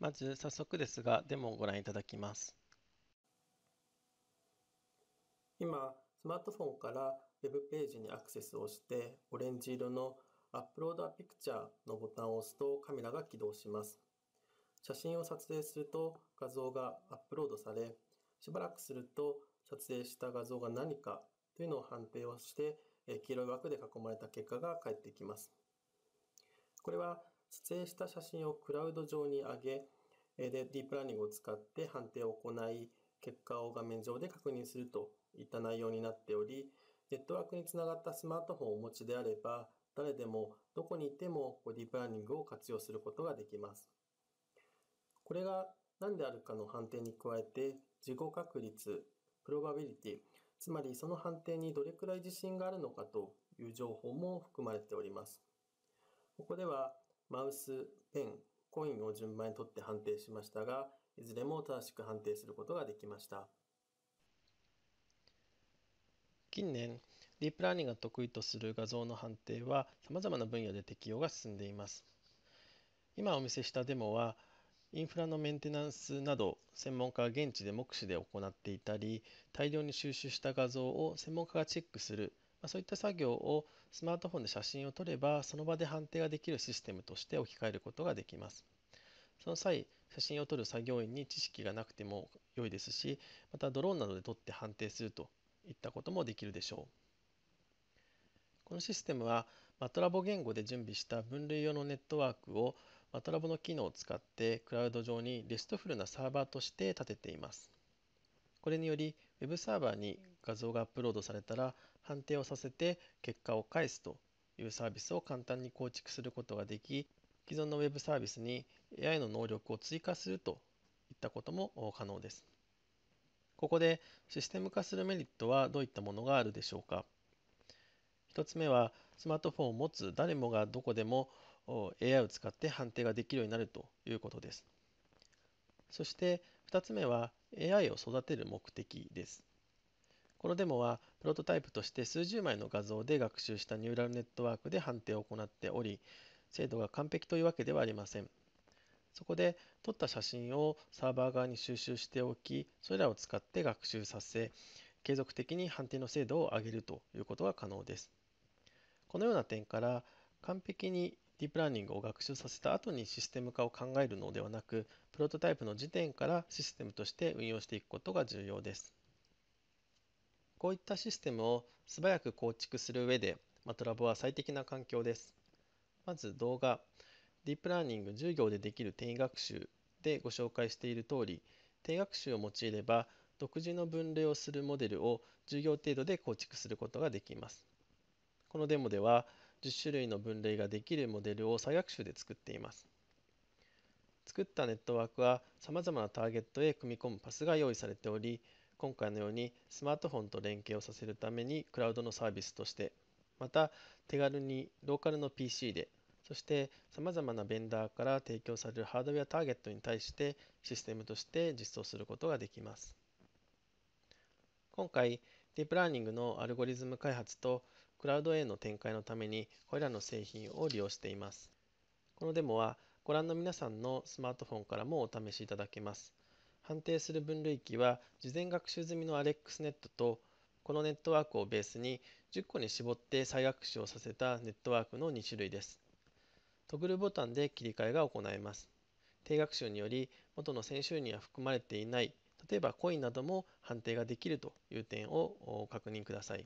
まず早速ですが、デモをご覧いただきます。今、スマートフォンから Web ページにアクセスをして、オレンジ色のアップロードアピクチャーのボタンを押すとカメラが起動します。写真を撮影すると画像がアップロードされ、しばらくすると撮影した画像が何かというのを判定をして、黄色い枠で囲まれた結果が返ってきます。これは撮影した写真をクラウド上に上げ、で、ディープラーニングを使って判定を行い、結果を画面上で確認するといった内容になっており、ネットワークにつながったスマートフォンをお持ちであれば、誰でもどこにいてもディープラーニングを活用することができます。これが何であるかの判定に加えて、自己確率、プロバビリティ、つまりその判定にどれくらい自信があるのかという情報も含まれております。ここではマウス、ペン、コインを順番に取って判定しましたが、いずれも正しく判定することができました。近年、ディープラーニングが得意とする画像の判定は、さまざまな分野で適用が進んでいます。今お見せしたデモは、インフラのメンテナンスなど専門家が現地で目視で行っていたり大量に収集した画像を専門家がチェックするまそういった作業をスマートフォンで写真を撮ればその場で判定ができるシステムとして置き換えることができます。その際写真を撮る作業員に知識がなくても良いですしまたドローンなどで撮って判定するといったこともできるでしょう。このシステムは m トラボ言語で準備した分類用のネットワークを m トラボの機能を使ってクラウド上にレストフルなサーバーとして立てています。これにより Web サーバーに画像がアップロードされたら判定をさせて結果を返すというサービスを簡単に構築することができ既存の Web サービスに AI の能力を追加するといったことも可能です。ここでシステム化するメリットはどういったものがあるでしょうか1つ目はスマートフォンを持つ誰もがどこでも AI を使って判定ができるようになるということです。そして2つ目は AI を育てる目的です。このデモはプロトタイプとして数十枚の画像で学習したニューラルネットワークで判定を行っており精度が完璧というわけではありません。そこで撮った写真をサーバー側に収集しておきそれらを使って学習させ継続的に判定の精度を上げるということが可能です。このような点から完璧にディープラーニングを学習させた後にシステム化を考えるのではなく、プロトタイプの時点からシステムとして運用していくことが重要です。こういったシステムを素早く構築する上で、m トラボは最適な環境です。まず動画、ディープラーニング10行でできる転移学習でご紹介している通り、移学習を用いれば、独自の分類をするモデルを10行程度で構築することができます。このデモでは、10種類の分類ができるモデルを再学習で作っています。作ったネットワークはさまざまなターゲットへ組み込むパスが用意されており、今回のようにスマートフォンと連携をさせるためにクラウドのサービスとして、また手軽にローカルの PC で、そしてさまざまなベンダーから提供されるハードウェアターゲットに対してシステムとして実装することができます。今回、ディープラーニングのアルゴリズム開発とクラウドへの展開のためにこれらの製品を利用しています。このデモはご覧の皆さんのスマートフォンからもお試しいただけます。判定する分類器は事前学習済みの AlexNet とこのネットワークをベースに10個に絞って再学習をさせたネットワークの2種類です。トグルボタンで切り替えが行えます。低学習により元の先週には含まれていない例えばコインなども判定ができるという点を確認ください。